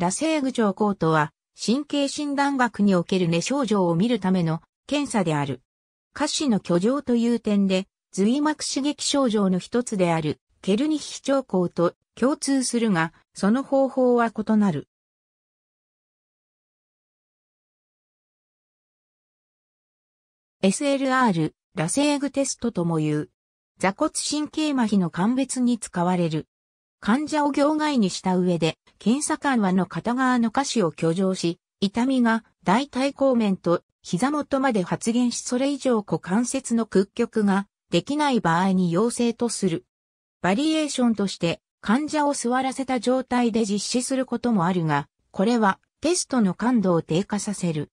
ラセーグ上コとは、神経診断学における寝症状を見るための検査である。下肢の居上という点で、髄膜刺激症状の一つである、ケルニヒ症候と共通するが、その方法は異なる。SLR、ラセーグテストとも言う。座骨神経麻痺の鑑別に使われる。患者を業外にした上で、検査官はの片側の下肢を挙上し、痛みが大腿後面と膝元まで発現しそれ以上股関節の屈曲ができない場合に陽性とする。バリエーションとして患者を座らせた状態で実施することもあるが、これはテストの感度を低下させる。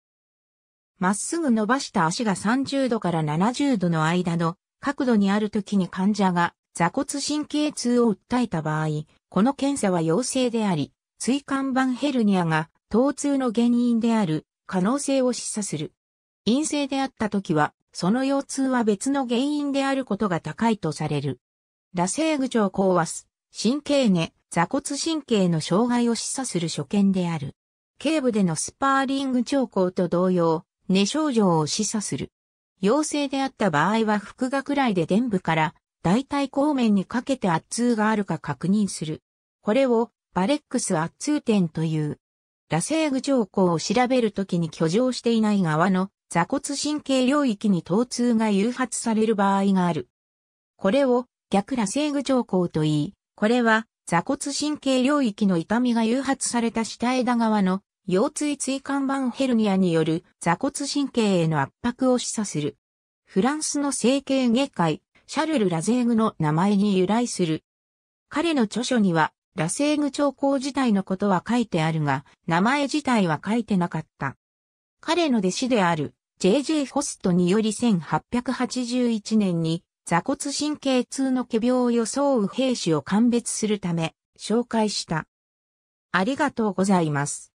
まっすぐ伸ばした足が30度から70度の間の角度にあるときに患者が座骨神経痛を訴えた場合、この検査は陽性であり、椎間板ヘルニアが疼痛の原因である可能性を示唆する。陰性であった時は、その腰痛は別の原因であることが高いとされる。ラセーグ長考は神経根、座骨神経の障害を示唆する所見である。頸部でのスパーリング兆候と同様、寝症状を示唆する。陽性であった場合は腹が来いで伝部から大体後面にかけて圧痛があるか確認する。これをバレックス圧痛点という。ラセーグ条項を調べるときに居上していない側の座骨神経領域に疼痛が誘発される場合がある。これを逆ラセーグ条項と言い、これは座骨神経領域の痛みが誘発された下枝側の腰椎椎間板ヘルニアによる座骨神経への圧迫を示唆する。フランスの整形外科医、シャルル・ラゼーグの名前に由来する。彼の著書には、ラセーグ長工自体のことは書いてあるが、名前自体は書いてなかった。彼の弟子である、J.J. ホストにより1881年に、座骨神経痛の化病を装う兵士を鑑別するため、紹介した。ありがとうございます。